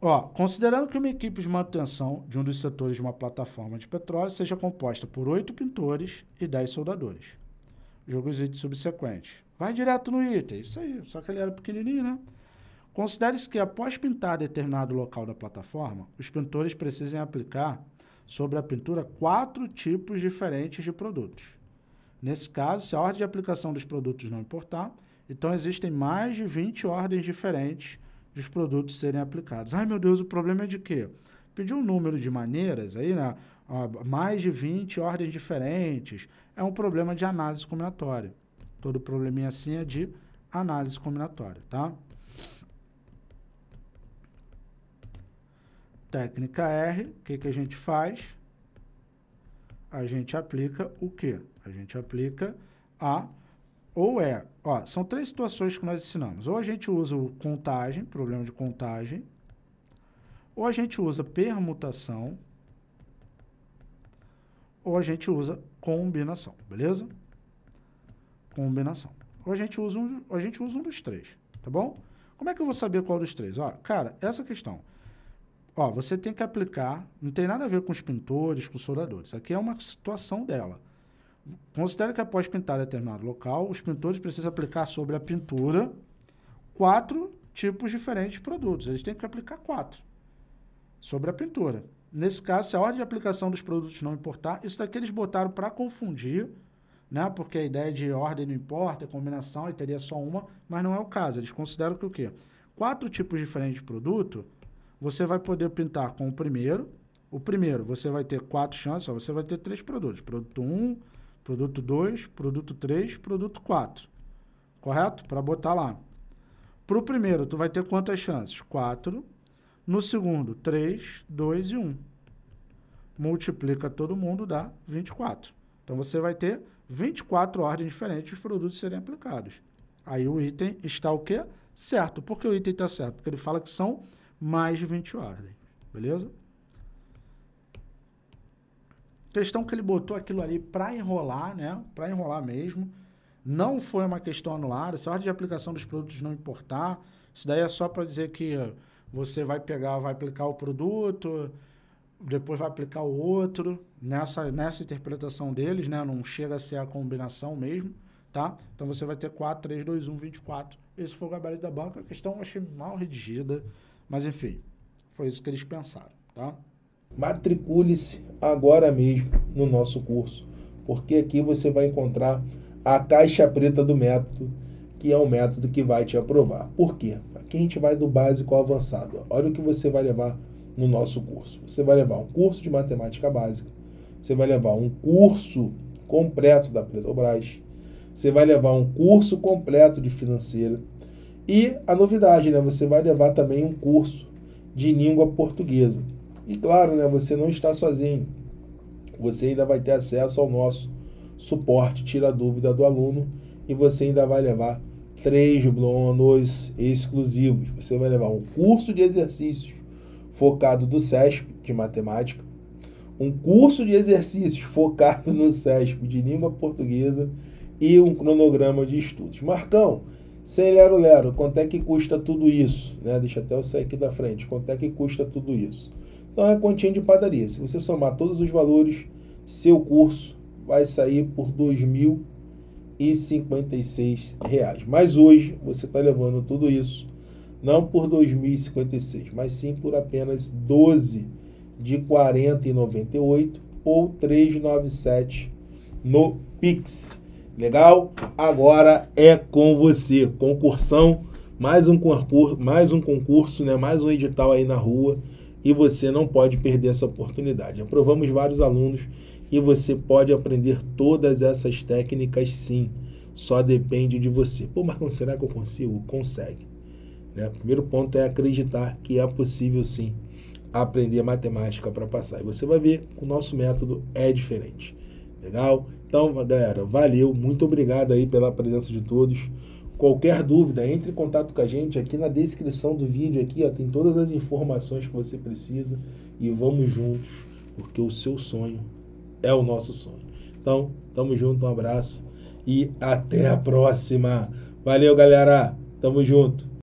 Ó, considerando que uma equipe de manutenção de um dos setores de uma plataforma de petróleo seja composta por oito pintores e dez soldadores. Jogo os itens subsequentes. Vai direto no item, isso aí, só que ele era pequenininho, né? Considere-se que após pintar determinado local da plataforma, os pintores precisem aplicar sobre a pintura quatro tipos diferentes de produtos. Nesse caso, se a ordem de aplicação dos produtos não importar, então existem mais de 20 ordens diferentes dos produtos serem aplicados. Ai, meu Deus, o problema é de quê? Pediu um número de maneiras aí, né? Ah, mais de 20 ordens diferentes. É um problema de análise combinatória. Todo probleminha assim é de análise combinatória, tá? Técnica R, o que, que a gente faz? A gente aplica o quê? A gente aplica a ou é, ó, são três situações que nós ensinamos. Ou a gente usa o contagem, problema de contagem, ou a gente usa permutação, ou a gente usa combinação, beleza? Combinação. Ou a gente usa um, a gente usa um dos três, tá bom? Como é que eu vou saber qual dos três? Ó, cara, essa questão. Ó, você tem que aplicar, não tem nada a ver com os pintores, com os soldadores. Aqui é uma situação dela. Considera que após pintar determinado local, os pintores precisam aplicar sobre a pintura quatro tipos diferentes de produtos. Eles têm que aplicar quatro sobre a pintura. Nesse caso, se a ordem de aplicação dos produtos não importar, isso daqui eles botaram para confundir, né? porque a ideia de ordem não importa, é combinação, e teria só uma, mas não é o caso. Eles consideram que o quê? Quatro tipos diferentes de produto, você vai poder pintar com o primeiro. O primeiro, você vai ter quatro chances, você vai ter três produtos. Produto 1, um, Produto 2, produto 3, produto 4. Correto? Para botar lá. Para o primeiro, tu vai ter quantas chances? 4. No segundo, 3, 2 e 1. Um. Multiplica todo mundo, dá 24. Então, você vai ter 24 ordens diferentes de produtos serem aplicados. Aí o item está o quê? Certo. Por que o item está certo? Porque ele fala que são mais de 20 ordens. Beleza? Questão que ele botou aquilo ali para enrolar, né? Para enrolar mesmo. Não foi uma questão anulada. Se a ordem de aplicação dos produtos não importar, isso daí é só para dizer que você vai pegar, vai aplicar o produto, depois vai aplicar o outro. Nessa, nessa interpretação deles, né? Não chega a ser a combinação mesmo, tá? Então você vai ter 4, 3, 2, 1, 24. Esse foi o gabarito da banca. A questão eu achei mal redigida, mas enfim, foi isso que eles pensaram, tá? Matricule-se agora mesmo no nosso curso, porque aqui você vai encontrar a caixa preta do método, que é o método que vai te aprovar. Por quê? Aqui a gente vai do básico ao avançado. Olha o que você vai levar no nosso curso. Você vai levar um curso de matemática básica, você vai levar um curso completo da Petrobras, você vai levar um curso completo de financeira e a novidade, né? Você vai levar também um curso de língua portuguesa. E claro, né, você não está sozinho. Você ainda vai ter acesso ao nosso suporte, tira a dúvida do aluno e você ainda vai levar três bônus exclusivos. Você vai levar um curso de exercícios focado do SESP de matemática, um curso de exercícios focado no SESP de língua portuguesa e um cronograma de estudos. Marcão, sem lero lero, quanto é que custa tudo isso? Né? Deixa até eu sair aqui da frente. Quanto é que custa tudo isso? Então é a continha de padaria. Se você somar todos os valores, seu curso vai sair por R$ 2.056. Mas hoje você está levando tudo isso não por 2.056, mas sim por apenas 12 de 40,98 ou 397 no Pix. Legal? Agora é com você. Concursão, mais um concurso, mais um concurso, né? Mais um edital aí na rua e você não pode perder essa oportunidade. Aprovamos vários alunos e você pode aprender todas essas técnicas sim. Só depende de você. Pô, Marcão, será que eu consigo? Consegue. Né? Primeiro ponto é acreditar que é possível sim aprender matemática para passar. E você vai ver que o nosso método é diferente. Legal? Então, galera, valeu, muito obrigado aí pela presença de todos. Qualquer dúvida, entre em contato com a gente aqui na descrição do vídeo aqui, ó, tem todas as informações que você precisa e vamos juntos, porque o seu sonho é o nosso sonho. Então, tamo junto, um abraço e até a próxima. Valeu, galera. Tamo junto.